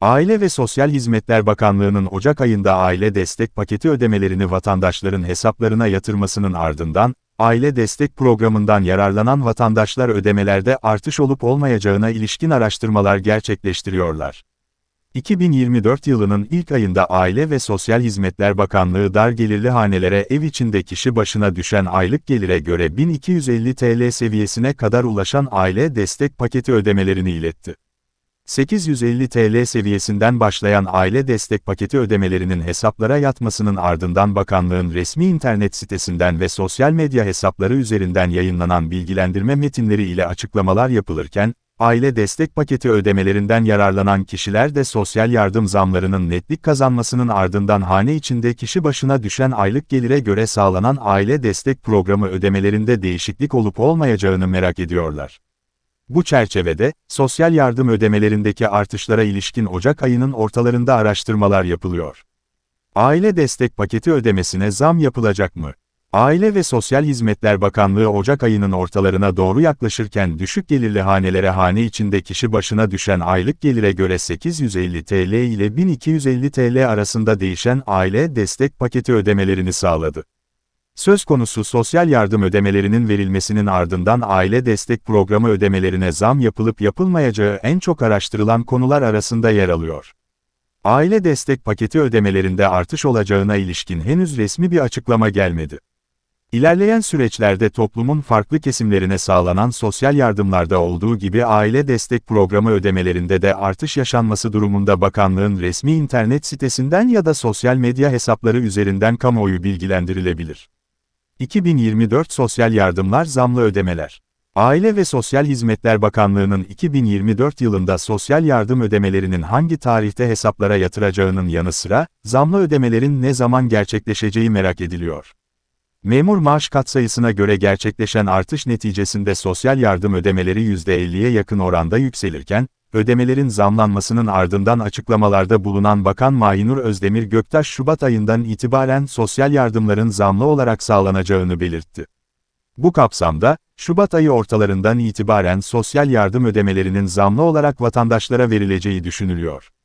Aile ve Sosyal Hizmetler Bakanlığı'nın Ocak ayında aile destek paketi ödemelerini vatandaşların hesaplarına yatırmasının ardından, aile destek programından yararlanan vatandaşlar ödemelerde artış olup olmayacağına ilişkin araştırmalar gerçekleştiriyorlar. 2024 yılının ilk ayında Aile ve Sosyal Hizmetler Bakanlığı dar gelirli hanelere ev içinde kişi başına düşen aylık gelire göre 1250 TL seviyesine kadar ulaşan aile destek paketi ödemelerini iletti. 850 TL seviyesinden başlayan aile destek paketi ödemelerinin hesaplara yatmasının ardından bakanlığın resmi internet sitesinden ve sosyal medya hesapları üzerinden yayınlanan bilgilendirme metinleri ile açıklamalar yapılırken, aile destek paketi ödemelerinden yararlanan kişiler de sosyal yardım zamlarının netlik kazanmasının ardından hane içinde kişi başına düşen aylık gelire göre sağlanan aile destek programı ödemelerinde değişiklik olup olmayacağını merak ediyorlar. Bu çerçevede, sosyal yardım ödemelerindeki artışlara ilişkin Ocak ayının ortalarında araştırmalar yapılıyor. Aile destek paketi ödemesine zam yapılacak mı? Aile ve Sosyal Hizmetler Bakanlığı Ocak ayının ortalarına doğru yaklaşırken düşük gelirli hanelere hane içinde kişi başına düşen aylık gelire göre 850 TL ile 1250 TL arasında değişen aile destek paketi ödemelerini sağladı. Söz konusu sosyal yardım ödemelerinin verilmesinin ardından aile destek programı ödemelerine zam yapılıp yapılmayacağı en çok araştırılan konular arasında yer alıyor. Aile destek paketi ödemelerinde artış olacağına ilişkin henüz resmi bir açıklama gelmedi. İlerleyen süreçlerde toplumun farklı kesimlerine sağlanan sosyal yardımlarda olduğu gibi aile destek programı ödemelerinde de artış yaşanması durumunda bakanlığın resmi internet sitesinden ya da sosyal medya hesapları üzerinden kamuoyu bilgilendirilebilir. 2024 Sosyal Yardımlar Zamlı Ödemeler Aile ve Sosyal Hizmetler Bakanlığı'nın 2024 yılında sosyal yardım ödemelerinin hangi tarihte hesaplara yatıracağının yanı sıra, zamlı ödemelerin ne zaman gerçekleşeceği merak ediliyor. Memur maaş katsayısına göre gerçekleşen artış neticesinde sosyal yardım ödemeleri %50'ye yakın oranda yükselirken, ödemelerin zamlanmasının ardından açıklamalarda bulunan Bakan Mahinur Özdemir Göktaş Şubat ayından itibaren sosyal yardımların zamlı olarak sağlanacağını belirtti. Bu kapsamda, Şubat ayı ortalarından itibaren sosyal yardım ödemelerinin zamlı olarak vatandaşlara verileceği düşünülüyor.